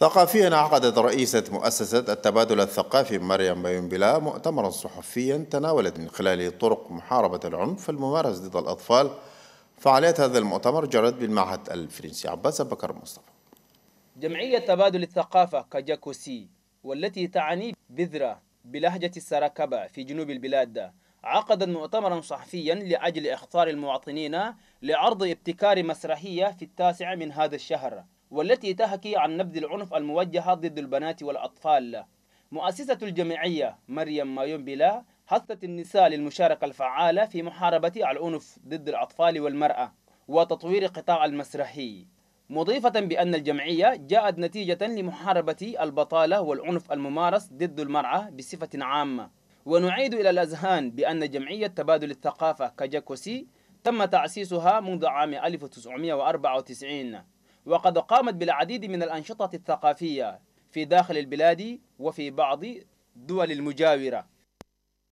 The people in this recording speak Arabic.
ثقافيا عقدت رئيسة مؤسسة التبادل الثقافي مريم بيومبلا مؤتمرا صحفيا تناولت من خلاله طرق محاربة العنف الممارس ضد الأطفال فعاليات هذا المؤتمر جرت بالمعهد الفرنسي عباس بكر مصطفى جمعية تبادل الثقافة كاجاكوسي والتي تعني بذرة بلهجة السراكبة في جنوب البلاد عقدت مؤتمرا صحفيا لأجل إخطار المواطنين لعرض ابتكار مسرحية في التاسع من هذا الشهر والتي تحكي عن نبذ العنف الموجهة ضد البنات والأطفال مؤسسة الجمعية مريم مايون بلا حثت النساء للمشاركة الفعالة في محاربة العنف ضد الأطفال والمرأة وتطوير قطاع المسرحي مضيفة بأن الجمعية جاءت نتيجة لمحاربة البطالة والعنف الممارس ضد المرأة بصفة عامة ونعيد إلى الأذهان بأن جمعية تبادل الثقافة كاجاكوسي تم تأسيسها منذ عام 1994 وقد قامت بالعديد من الأنشطة الثقافية في داخل البلاد وفي بعض دول المجاورة